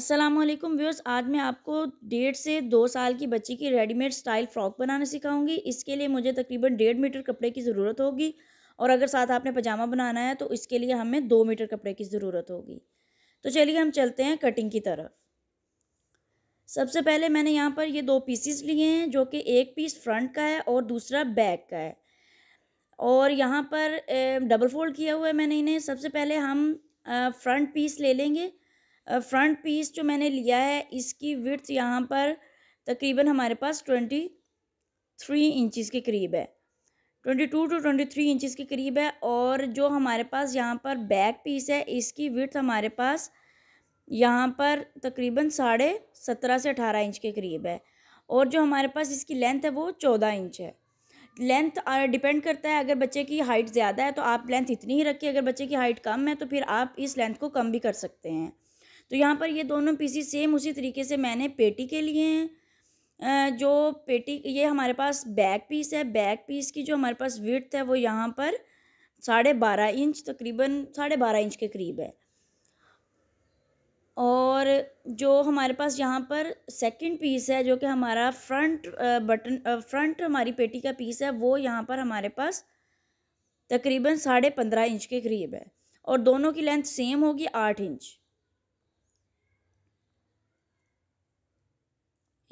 अस्सलाम वालेकुम व्यूअर्स आज मैं आपको डेढ़ से दो साल की बच्ची की रेडीमेड स्टाइल फ़्रॉक बनाना सिखाऊंगी इसके लिए मुझे तकरीबन डेढ़ मीटर कपड़े की ज़रूरत होगी और अगर साथ आपने पजामा बनाना है तो इसके लिए हमें दो मीटर कपड़े की ज़रूरत होगी तो चलिए हम चलते हैं कटिंग की तरफ सबसे पहले मैंने यहाँ पर ये दो पीसीस लिए हैं जो कि एक पीस फ्रंट का है और दूसरा बैक का है और यहाँ पर डबल फोल्ड किया हुआ है मैंने इन्हें सबसे पहले हम फ्रंट पीस ले लेंगे फ्रंट पीस जो मैंने लिया है इसकी विड्थ यहाँ पर तकरीबन हमारे पास ट्वेंटी थ्री इंचज़ के करीब है twenty two to twenty three inches के करीब है और जो हमारे पास यहाँ पर बैक पीस है इसकी विड्थ हमारे पास यहाँ पर तकरीबन साढ़े सत्रह से अठारह इंच के करीब है और जो हमारे पास इसकी लेंथ है वो चौदह इंच है लेंथ डिपेंड करता है अगर बच्चे की हाइट ज़्यादा है तो आप लेंथ इतनी ही रखिए अगर बच्चे की हाइट कम है तो फिर आप इस लेंथ को कम भी कर सकते हैं तो यहाँ पर ये दोनों पीसी सेम उसी तरीके से मैंने पेटी के लिए हैं जो पेटी ये हमारे पास बैक पीस है बैक पीस की जो हमारे पास विथ है वो यहाँ पर साढ़े बारह इंच तकरीबन साढ़े बारह इंच के करीब है और जो हमारे पास यहाँ पर सेकंड पीस है जो कि हमारा फ्रंट बटन फ्रंट हमारी पेटी का पीस है वो यहाँ पर हमारे पास तकरीबन साढ़े पंद्रह इंच के करीब है और दोनों की लेंथ सेम होगी आठ इंच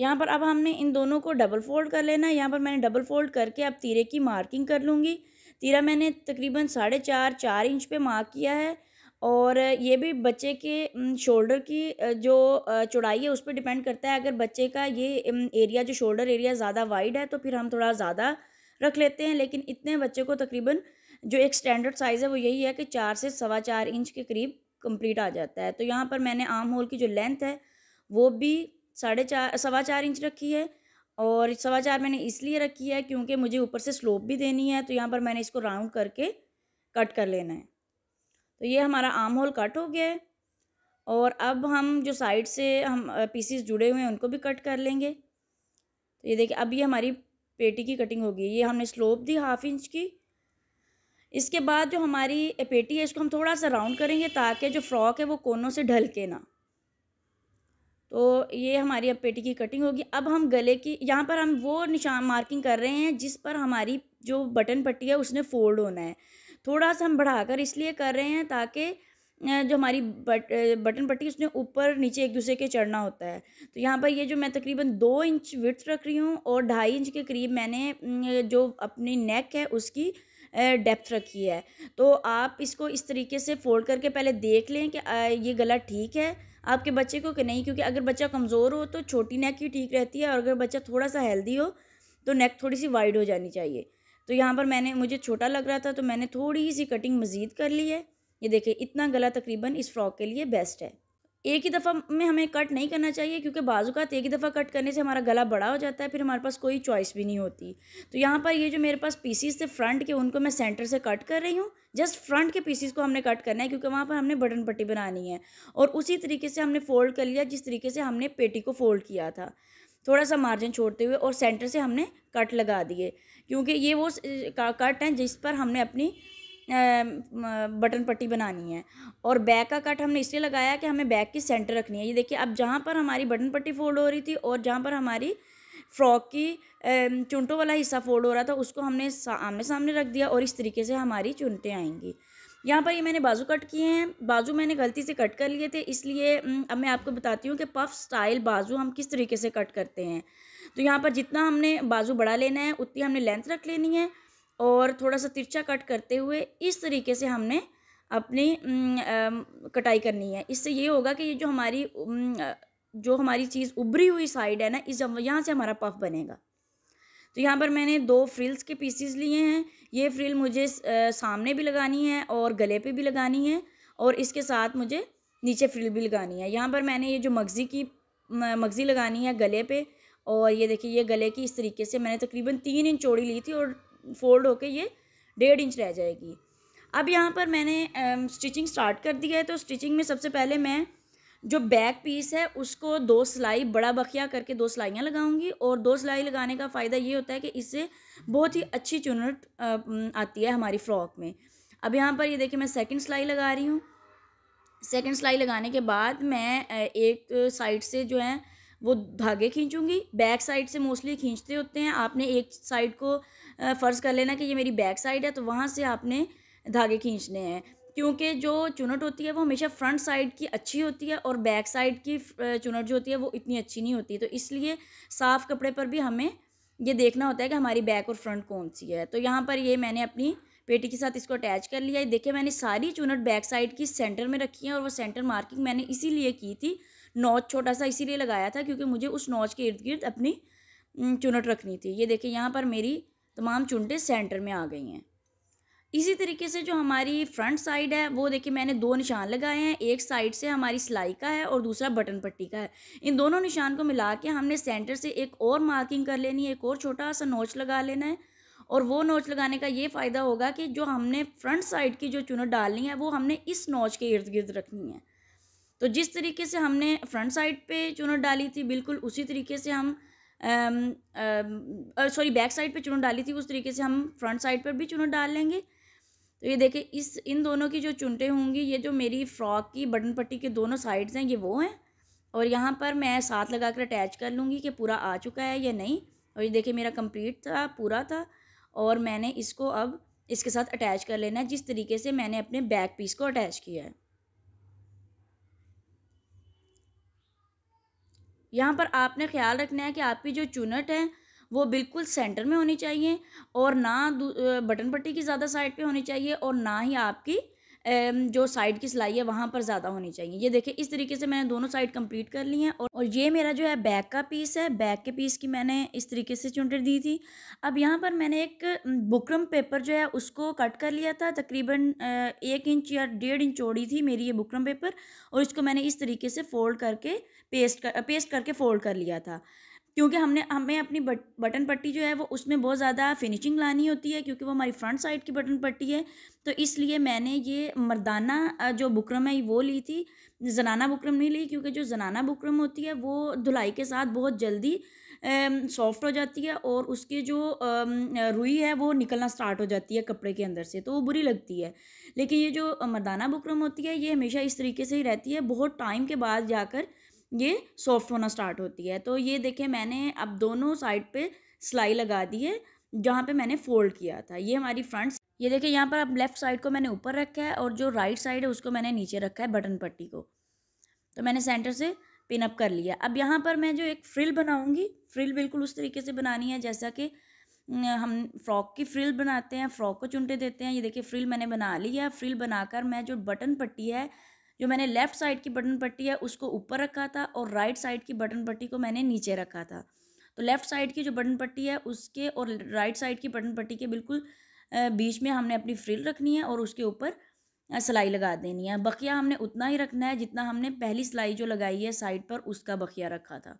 यहाँ पर अब हमने इन दोनों को डबल फोल्ड कर लेना है यहाँ पर मैंने डबल फोल्ड करके अब तीरे की मार्किंग कर लूँगी तीरा मैंने तकरीबन साढ़े चार चार इंच पे मार्क किया है और ये भी बच्चे के शोल्डर की जो चौड़ाई है उस पर डिपेंड करता है अगर बच्चे का ये एरिया जो शोल्डर एरिया ज़्यादा वाइड है तो फिर हम थोड़ा ज़्यादा रख लेते हैं लेकिन इतने बच्चे को तकरीबन जो एक स्टैंडर्ड साइज़ है वो यही है कि चार से सवा चार इंच के करीब कंप्लीट आ जाता है तो यहाँ पर मैंने आम होल की जो लेंथ है वो भी साढ़े चार सवा चार इंच रखी है और सवा चार मैंने इसलिए रखी है क्योंकि मुझे ऊपर से स्लोप भी देनी है तो यहाँ पर मैंने इसको राउंड करके कट कर लेना है तो ये हमारा आर्म होल कट हो गया है और अब हम जो साइड से हम पीसीस जुड़े हुए हैं उनको भी कट कर लेंगे तो ये देखिए अब ये हमारी पेटी की कटिंग होगी ये हमने स्लोप दी हाफ इंच की इसके बाद जो हमारी पेटी है इसको हम थोड़ा सा राउंड करेंगे ताकि जो फ्रॉक है वो कोनों से ढल के ना तो ये हमारी अब पेटी की कटिंग होगी अब हम गले की यहाँ पर हम वो निशान मार्किंग कर रहे हैं जिस पर हमारी जो बटन पट्टी है उसने फोल्ड होना है थोड़ा सा हम बढ़ाकर इसलिए कर रहे हैं ताकि जो हमारी बट बटन पट्टी उसने ऊपर नीचे एक दूसरे के चढ़ना होता है तो यहाँ पर ये जो मैं तकरीबन दो इंच विथ रख रही हूँ और ढाई इंच के करीब मैंने जो अपनी नेक है उसकी डेप्थ रखी है तो आप इसको इस तरीके से फोल्ड करके पहले देख लें कि ये गला ठीक है आपके बच्चे को कि नहीं क्योंकि अगर बच्चा कमज़ोर हो तो छोटी नेक ही ठीक रहती है और अगर बच्चा थोड़ा सा हेल्दी हो तो नेक थोड़ी सी वाइड हो जानी चाहिए तो यहाँ पर मैंने मुझे छोटा लग रहा था तो मैंने थोड़ी सी कटिंग मज़ीद कर ली है ये देखिए इतना गला तकरीबन इस फ्रॉक के लिए बेस्ट है एक ही दफ़ा में हमें कट नहीं करना चाहिए क्योंकि बाजूकात एक ही दफ़ा कट करने से हमारा गला बड़ा हो जाता है फिर हमारे पास कोई चॉइस भी नहीं होती तो यहाँ पर ये जो मेरे पास पीसीस थे फ्रंट के उनको मैं सेंटर से कट कर रही हूँ जस्ट फ्रंट के पीसीस को हमने कट करना है क्योंकि वहाँ पर हमने बटन पट्टी बनानी है और उसी तरीके से हमने फ़ोल्ड कर लिया जिस तरीके से हमने पेटी को फ़ोल्ड किया था थोड़ा सा मार्जिन छोड़ते हुए और सेंटर से हमने कट लगा दिए क्योंकि ये वो कट हैं जिस पर हमने अपनी बटन पट्टी बनानी है और बैक का कट हमने इसलिए लगाया कि हमें बैक की सेंटर रखनी है ये देखिए अब जहाँ पर हमारी बटन पट्टी फोल्ड हो रही थी और जहाँ पर हमारी फ्रॉक की चुंटों वाला हिस्सा फोल्ड हो रहा था उसको हमने आमने सामने रख दिया और इस तरीके से हमारी चुनटें आएंगी यहाँ पर ये मैंने बाजू कट किए हैं बाजू मैंने गलती से कट कर लिए थे इसलिए अब मैं आपको बताती हूँ कि पफ स्टाइल बाजू हम किस तरीके से कट करते हैं तो यहाँ पर जितना हमने बाजू बड़ा लेना है उतनी हमने लेंथ रख लेनी है और थोड़ा सा तिरछा कट करते हुए इस तरीके से हमने अपनी कटाई करनी है इससे ये होगा कि ये जो हमारी जो हमारी चीज़ उभरी हुई साइड है ना इस यहाँ से हमारा पफ बनेगा तो यहाँ पर मैंने दो फ्रिल्स के पीसीस लिए हैं ये फ्रिल मुझे सामने भी लगानी है और गले पे भी लगानी है और इसके साथ मुझे नीचे फ्रिल भी लगानी है यहाँ पर मैंने ये जो मगज़ी की मगज़ी लगानी है गले पे और ये देखिए ये गले की इस तरीके से मैंने तकरीबन तीन इंच चौड़ी ली थी और फोल्ड होके ये डेढ़ इंच रह जाएगी अब यहाँ पर मैंने स्टिचिंग स्टार्ट कर दी है तो स्टिचिंग में सबसे पहले मैं जो बैक पीस है उसको दो सिलाई बड़ा बखिया करके दो सिलाइयाँ लगाऊंगी और दो सिलाई लगाने का फ़ायदा ये होता है कि इससे बहुत ही अच्छी चुनट आती है हमारी फ़्रॉक में अब यहाँ पर ये देखिए मैं सेकंड सिलाई लगा रही हूँ सेकंड सिलाई लगाने के बाद मैं एक साइड से जो है वो धागे खींचूंगी बैक साइड से मोस्टली खींचते होते हैं आपने एक साइड को फ़र्ज़ कर लेना कि ये मेरी बैक साइड है तो वहाँ से आपने धागे खींचने हैं क्योंकि जो चुनट होती है वो हमेशा फ्रंट साइड की अच्छी होती है और बैक साइड की चुनट जो होती है वो इतनी अच्छी नहीं होती तो इसलिए साफ़ कपड़े पर भी हमें ये देखना होता है कि हमारी बैक और फ्रंट कौन सी है तो यहाँ पर ये मैंने अपनी पेटी के साथ इसको अटैच कर लिया है देखिए मैंने सारी चुनट बैक साइड की सेंटर में रखी है और वो सेंटर मार्किंग मैंने इसीलिए की थी नॉच छोटा सा इसीलिए लगाया था क्योंकि मुझे उस नॉच के इर्द गिर्द अपनी चुनट रखनी थी ये देखिए यहाँ पर मेरी तमाम चुनटें सेंटर में आ गई हैं इसी तरीके से जो हमारी फ्रंट साइड है वो देखिए मैंने दो निशान लगाए हैं एक साइड से हमारी सिलाई का है और दूसरा बटन पट्टी का है इन दोनों निशान को मिला के हमने सेंटर से एक और मार्किंग कर लेनी है एक और छोटा सा नोच लगा लेना है और वो नोच लगाने का ये फ़ायदा होगा कि जो हमने फ्रंट साइड की जो चुनट डालनी है वो हमने इस नोच के इर्द गिर्द रखनी है तो जिस तरीके से हमने फ्रंट साइड पे चुनट डाली थी बिल्कुल उसी तरीके से हम सॉरी बैक साइड पे चुनट डाली थी उस तरीके से हम फ्रंट साइड पर भी चुनट डाल लेंगे तो ये देखें इस इन दोनों की जो चुनटे होंगी ये जो मेरी फ्रॉक की बटन पट्टी के दोनों साइड्स हैं ये वो हैं और यहाँ पर मैं साथ लगा कर अटैच कर लूँगी कि पूरा आ चुका है या नहीं और ये देखिए मेरा कंप्लीट था पूरा था और मैंने इसको अब इसके साथ अटैच कर लेना है जिस तरीके से मैंने अपने बैक पीस को अटैच किया है यहाँ पर आपने ख्याल रखना है कि आपकी जो चुनट है वो बिल्कुल सेंटर में होनी चाहिए और ना बटन पट्टी की ज़्यादा साइड पे होनी चाहिए और ना ही आपकी जो साइड की सिलाई है वहाँ पर ज़्यादा होनी चाहिए ये देखिए इस तरीके से मैंने दोनों साइड कंप्लीट कर ली हैं और ये मेरा जो है बैक का पीस है बैक के पीस की मैंने इस तरीके से चुनट दी थी अब यहाँ पर मैंने एक बुकरम पेपर जो है उसको कट कर लिया था तकरीबन एक इंच या डेढ़ इंच चौड़ी थी मेरी ये बुकरम पेपर और इसको मैंने इस तरीके से फोल्ड करके पेस्ट कर पेस्ट करके फोल्ड कर लिया था क्योंकि हमने हमें अपनी बट, बटन पट्टी जो है वो उसमें बहुत ज़्यादा फिनिशिंग लानी होती है क्योंकि वो हमारी फ्रंट साइड की बटन पट्टी है तो इसलिए मैंने ये मर्दाना जो बुकरम है वो ली थी जनाना बुकरम नहीं ली क्योंकि जो जनाना बुकरम होती है वो धुलाई के साथ बहुत जल्दी सॉफ्ट हो जाती है और उसके जो रुई है वो निकलना स्टार्ट हो जाती है कपड़े के अंदर से तो वो बुरी लगती है लेकिन ये जो मर्दाना बुकरम होती है ये हमेशा इस तरीके से ही रहती है बहुत टाइम के बाद जाकर ये सॉफ्ट होना स्टार्ट होती है तो ये देखें मैंने अब दोनों साइड पे सिलाई लगा दी है जहाँ पे मैंने फोल्ड किया था ये हमारी फ्रंट ये देखें यहाँ पर अब लेफ़्ट साइड को मैंने ऊपर रखा है और जो राइट साइड है उसको मैंने नीचे रखा है बटन पट्टी को तो मैंने सेंटर से पिनअप कर लिया अब यहाँ पर मैं जो एक फ्रिल बनाऊँगी फ्रिल बिल्कुल उस तरीके से बनानी है जैसा कि हम फ्रॉक की फ्रिल बनाते हैं फ्रॉक को चुनटे देते हैं ये देखिए फ्रिल मैंने बना ली है फ्रिल बनाकर मैं जो बटन पट्टी है जो मैंने लेफ़्ट साइड की बटन पट्टी है उसको ऊपर रखा था और राइट साइड की बटन पट्टी को मैंने नीचे रखा था तो लेफ़्ट साइड की जो बटन पट्टी है उसके और राइट साइड की बटन पट्टी के बिल्कुल बीच में हमने अपनी फ्रिल रखनी है और उसके ऊपर सिलाई लगा देनी है बखिया हमने उतना ही रखना है जितना हमने पहली सिलाई जो लगाई है साइड पर उसका बखिया रखा था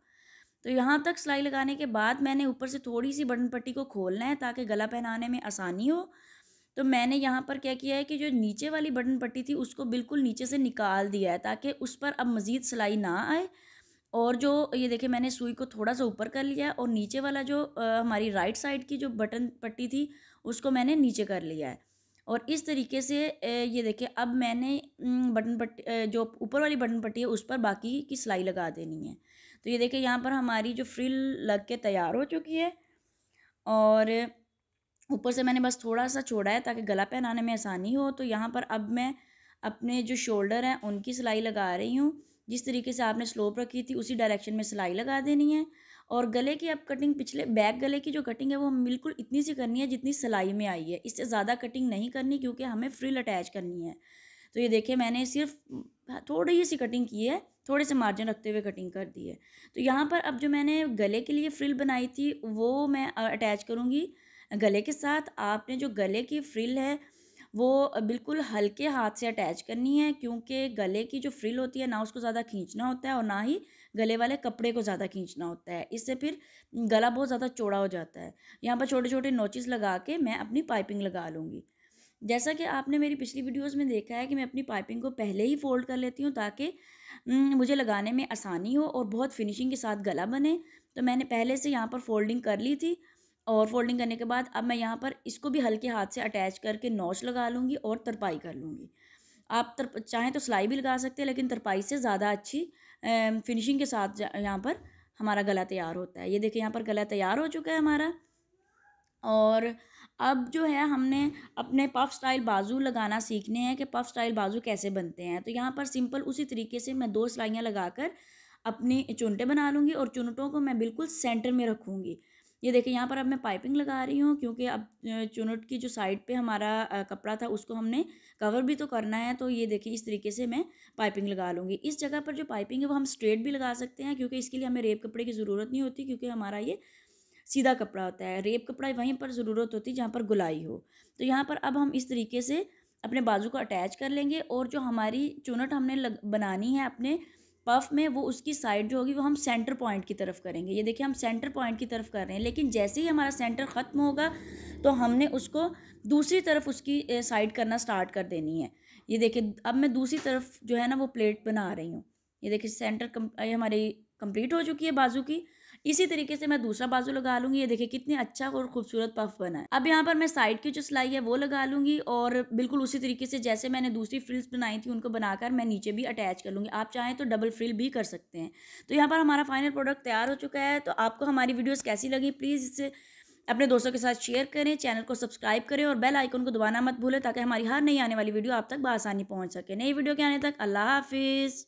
तो यहाँ तक सिलाई लगाने के बाद मैंने ऊपर से थोड़ी सी बटन पट्टी को खोलना है ताकि गला पहनाने में आसानी हो तो मैंने यहाँ पर क्या किया है कि जो नीचे वाली बटन पट्टी थी उसको बिल्कुल नीचे से निकाल दिया है ताकि उस पर अब मज़ीद सिलाई ना आए और जो ये देखे मैंने सुई को थोड़ा सा ऊपर कर लिया है और नीचे वाला जो आ, हमारी राइट साइड की जो बटन पट्टी थी उसको मैंने नीचे कर लिया है और इस तरीके से ये देखे अब मैंने बटन पट्टी जो ऊपर वाली बटन पट्टी है उस पर बाकी की सिलाई लगा देनी है तो ये देखे यहाँ पर हमारी जो फ्रिल लग के तैयार हो चुकी है और ऊपर से मैंने बस थोड़ा सा छोड़ा है ताकि गला पहनाने में आसानी हो तो यहाँ पर अब मैं अपने जो शोल्डर हैं उनकी सिलाई लगा रही हूँ जिस तरीके से आपने स्लोप रखी थी उसी डायरेक्शन में सिलाई लगा देनी है और गले की अब कटिंग पिछले बैक गले की जो कटिंग है वो हम बिल्कुल इतनी सी करनी है जितनी सिलाई में आई है इससे ज़्यादा कटिंग नहीं करनी क्योंकि हमें फ्रिल अटैच करनी है तो ये देखिए मैंने सिर्फ थोड़ी ही सी कटिंग की है थोड़े से मार्जिन रखते हुए कटिंग कर दी है तो यहाँ पर अब जो मैंने गले के लिए फ्रिल बनाई थी वो मैं अटैच करूँगी गले के साथ आपने जो गले की फ्रिल है वो बिल्कुल हल्के हाथ से अटैच करनी है क्योंकि गले की जो फ्रिल होती है ना उसको ज़्यादा खींचना होता है और ना ही गले वाले कपड़े को ज़्यादा खींचना होता है इससे फिर गला बहुत ज़्यादा चौड़ा हो जाता है यहाँ पर छोटे छोटे नोचिस लगा के मैं अपनी पाइपिंग लगा लूँगी जैसा कि आपने मेरी पिछली वीडियोस में देखा है कि मैं अपनी पाइपिंग को पहले ही फोल्ड कर लेती हूँ ताकि मुझे लगाने में आसानी हो और बहुत फिनिशिंग के साथ गला बने तो मैंने पहले से यहाँ पर फोल्डिंग कर ली थी और फोल्डिंग करने के बाद अब मैं यहाँ पर इसको भी हल्के हाथ से अटैच करके नोच लगा लूँगी और तरपाई कर लूँगी आप तर चाहें तो सिलाई भी लगा सकते हैं लेकिन तरपाई से ज़्यादा अच्छी फिनिशिंग के साथ यहाँ पर हमारा गला तैयार होता है ये देखिए यहाँ पर गला तैयार हो चुका है हमारा और अब जो है हमने अपने पफ स्टाइल बाजू लगाना सीखने हैं कि पफ स्टाइल बाजू कैसे बनते हैं तो यहाँ पर सिंपल उसी तरीके से मैं दो सिलाइयाँ लगाकर अपनी चुनटे बना लूँगी और चुनटों को मैं बिल्कुल सेंटर में रखूँगी ये देखें यहाँ पर अब मैं पाइपिंग लगा रही हूँ क्योंकि अब चुनट की जो साइड पे हमारा कपड़ा था उसको हमने कवर भी तो करना है तो ये देखें इस तरीके से मैं पाइपिंग लगा लूँगी इस जगह पर जो पाइपिंग है वो हम स्ट्रेट भी लगा सकते हैं क्योंकि इसके लिए हमें रेप कपड़े की ज़रूरत नहीं होती क्योंकि हमारा ये सीधा कपड़ा होता है रेप कपड़ा वहीं पर ज़रूरत होती है जहाँ पर गुलाई हो तो यहाँ पर अब हम इस तरीके से अपने बाजू को अटैच कर लेंगे और जो हमारी चुनट हमने लग बनानी है अपने पफ में वो उसकी साइड जो होगी वो हम सेंटर पॉइंट की तरफ करेंगे ये देखिए हम सेंटर पॉइंट की तरफ कर रहे हैं लेकिन जैसे ही हमारा सेंटर ख़त्म होगा तो हमने उसको दूसरी तरफ उसकी साइड करना स्टार्ट कर देनी है ये देखिए अब मैं दूसरी तरफ जो है ना वो प्लेट बना रही हूँ ये देखिए सेंटर कम ये हमारी कंप्लीट हो चुकी है बाजू की इसी तरीके से मैं दूसरा बाजू लगा लूंगी ये देखिए कितने अच्छा और खूबसूरत पफ बना है अब यहाँ पर मैं साइड की जो सिलाई है वो लगा लूंगी और बिल्कुल उसी तरीके से जैसे मैंने दूसरी फ्रिल्स बनाई थी उनको बनाकर मैं नीचे भी अटैच कर लूँगी आप चाहें तो डबल फ्रिल भी कर सकते हैं तो यहाँ पर हमारा फाइनल प्रोडक्ट तैयार हो चुका है तो आपको हमारी वीडियोज़ कैसी लगी प्लीज़ इसे अपने दोस्तों के साथ शेयर करें चैनल को सब्सक्राइब करें और बेल आइकन को दबाना मत भूलें ताकि हमारी हर नई आने वाली वीडियो आप तक बसानी पहुंच सके नई वीडियो के आने तक अल्लाह हाफिज़